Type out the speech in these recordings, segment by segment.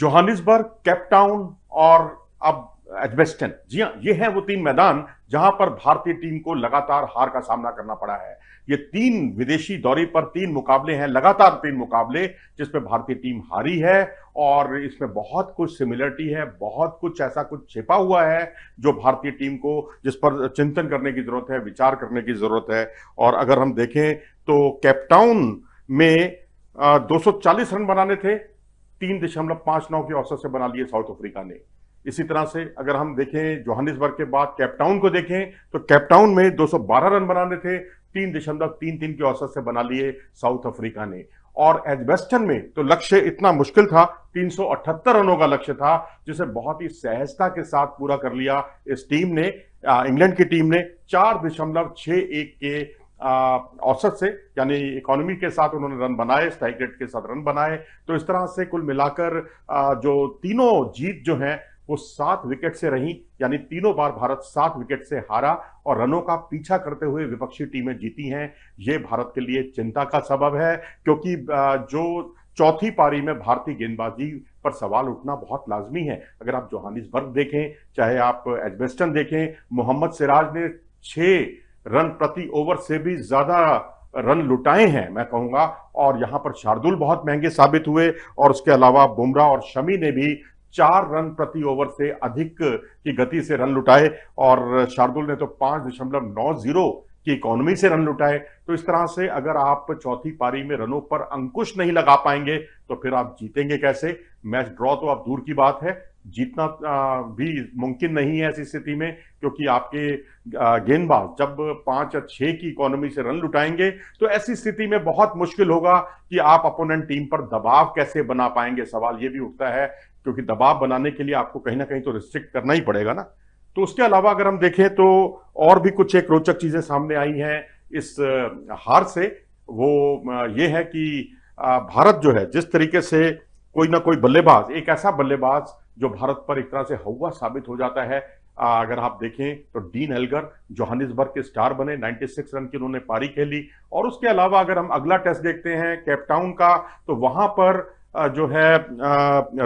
Johannesburg Cape Town और अब Edgbaston जी हाँ ये है वो तीन मैदान जहां पर भारतीय टीम को लगातार हार का सामना करना पड़ा है ये तीन विदेशी दौरे पर तीन मुकाबले हैं लगातार तीन मुकाबले जिसमें भारतीय टीम हारी है और इसमें बहुत कुछ सिमिलरिटी है बहुत कुछ ऐसा कुछ छिपा हुआ है जो भारतीय टीम को जिस पर चिंतन करने की जरूरत है विचार करने की जरूरत है और अगर हम देखें तो कैपटाउन में दो रन बनाने थे तीन दशमलव पांच नौ के औसत से बना लिए साउथ अफ्रीका ने इसी तरह से अगर हम देखें जोहानिसबर्ग के बाद कैपटाउन को देखें तो कैपटाउन में 212 रन बनाने थे तीन दशमलव तीन तीन के औसत से बना लिए साउथ अफ्रीका ने और एज वेस्टर्न में तो लक्ष्य इतना मुश्किल था 378 रनों का लक्ष्य था जिसे बहुत ही सहजता के साथ पूरा कर लिया इस टीम ने इंग्लैंड की टीम ने चार दशमलव छह एक के औसत से यानी इकोनॉमी के साथ उन्होंने रन बनाए स्ट्राइक रेट के साथ रन बनाए तो इस तरह से कुल मिलाकर जो तीनों जीत जो है वो सात विकेट से रही यानी तीनों बार भारत सात विकेट से हारा और रनों का पीछा करते हुए विपक्षी टीमें जीती हैं ये भारत के लिए चिंता का सबब है क्योंकि जो चौथी पारी में भारतीय गेंदबाजी पर सवाल उठना बहुत लाजमी है अगर आप जोहानिसबर्ग देखें चाहे आप एजबेस्टन देखें मोहम्मद सिराज ने छः रन प्रति ओवर से भी ज्यादा रन लुटाए हैं मैं कहूंगा और यहां पर शार्दुल बहुत महंगे साबित हुए और उसके अलावा बुमराह और शमी ने भी चार रन प्रति ओवर से अधिक की गति से रन लुटाए और शार्दुल ने तो पांच दशमलव नौ जीरो की इकोनॉमी से रन लुटाए तो इस तरह से अगर आप चौथी पारी में रनों पर अंकुश नहीं लगा पाएंगे तो फिर आप जीतेंगे कैसे मैच ड्रॉ तो आप दूर की बात है जीतना भी मुमकिन नहीं है ऐसी स्थिति में क्योंकि आपके गेंदबाज जब पांच या छह की इकोनॉमी से रन लुटाएंगे तो ऐसी स्थिति में बहुत मुश्किल होगा कि आप अपोनेंट टीम पर दबाव कैसे बना पाएंगे सवाल यह भी उठता है क्योंकि दबाव बनाने के लिए आपको कहीं ना कहीं तो रिस्ट्रिक्ट करना ही पड़ेगा ना तो उसके अलावा अगर हम देखें तो और भी कुछ एक रोचक चीजें सामने आई हैं इस हार से वो ये है कि भारत जो है जिस तरीके से कोई ना कोई बल्लेबाज एक ऐसा बल्लेबाज जो भारत पर एक तरह से हवा साबित हो जाता है अगर आप देखें तो डीन जो जोहानिसबर्ग के स्टार बने 96 रन की उन्होंने पारी खेली और उसके अलावा अगर हम अगला टेस्ट देखते हैं कैपटाउन का तो वहां पर जो है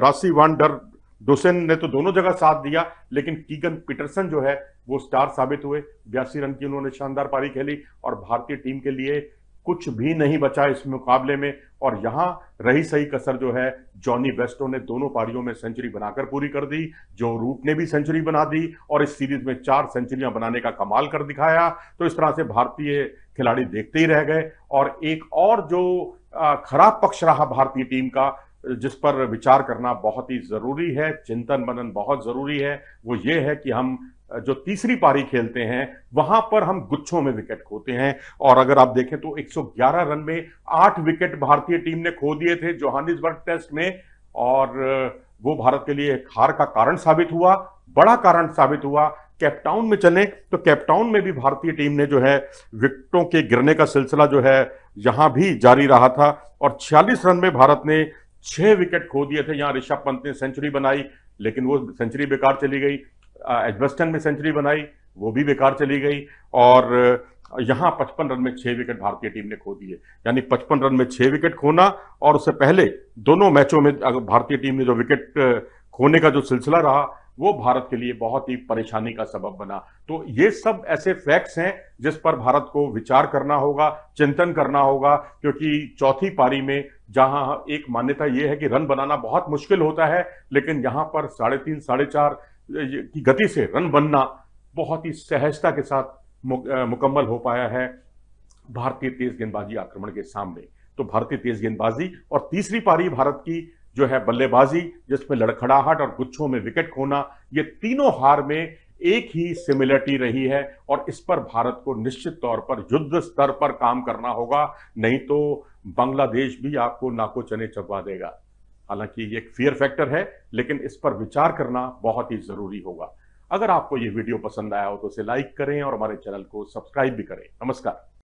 राशि वांडर डोसेन ने तो दोनों जगह साथ दिया लेकिन कीगन पीटरसन जो है वो स्टार साबित हुए बयासी रन की उन्होंने शानदार पारी खेली और भारतीय टीम के लिए कुछ भी नहीं बचा इस मुकाबले में और यहां रही सही कसर जो है जॉनी बेस्टो ने दोनों पारियों में सेंचुरी बनाकर पूरी कर दी जो रूट ने भी सेंचुरी बना दी और इस सीरीज में चार सेंचुरियां बनाने का कमाल कर दिखाया तो इस तरह से भारतीय खिलाड़ी देखते ही रह गए और एक और जो खराब पक्ष रहा भारतीय टीम का जिस पर विचार करना बहुत ही जरूरी है चिंतन मनन बहुत जरूरी है वो ये है कि हम जो तीसरी पारी खेलते हैं वहां पर हम गुच्छों में विकेट खोते हैं और अगर आप देखें तो 111 रन में आठ विकेट भारतीय टीम ने खो दिए थे जोहानिसबर्ग टेस्ट में और वो भारत के लिए हार का कारण साबित हुआ बड़ा कारण साबित हुआ कैपटाउन में चले तो कैपटाउन में भी भारतीय टीम ने जो है विकेटों के गिरने का सिलसिला जो है यहां भी जारी रहा था और 46 रन में भारत ने छह विकेट खो दिए थे यहां ऋषभ पंत ने सेंचुरी बनाई लेकिन वो सेंचुरी बेकार चली गई एजबस्टन में सेंचुरी बनाई वो भी बेकार चली गई और यहाँ पचपन रन में छः विकेट भारतीय टीम ने खो दिए यानी पचपन रन में छः विकेट खोना और उससे पहले दोनों मैचों में भारतीय टीम ने जो विकेट खोने का जो सिलसिला रहा वो भारत के लिए बहुत ही परेशानी का सबब बना तो ये सब ऐसे फैक्ट्स हैं जिस पर भारत को विचार करना होगा चिंतन करना होगा क्योंकि चौथी पारी में जहां एक मान्यता ये है कि रन बनाना बहुत मुश्किल होता है लेकिन यहां पर साढ़े तीन साढ़े चार की गति से रन बनना बहुत ही सहजता के साथ मुकम्मल हो पाया है भारतीय तेज गेंदबाजी आक्रमण के सामने तो भारतीय तेज गेंदबाजी और तीसरी पारी भारत की जो है बल्लेबाजी जिसमें लड़खड़ाहट और गुच्छों में विकेट खोना ये तीनों हार में एक ही सिमिलरिटी रही है और इस पर भारत को निश्चित तौर पर युद्ध स्तर पर काम करना होगा नहीं तो बांग्लादेश भी आपको नाको चने चबवा देगा हालांकि ये एक फियर फैक्टर है लेकिन इस पर विचार करना बहुत ही ज़रूरी होगा अगर आपको ये वीडियो पसंद आया हो तो इसे लाइक करें और हमारे चैनल को सब्सक्राइब भी करें नमस्कार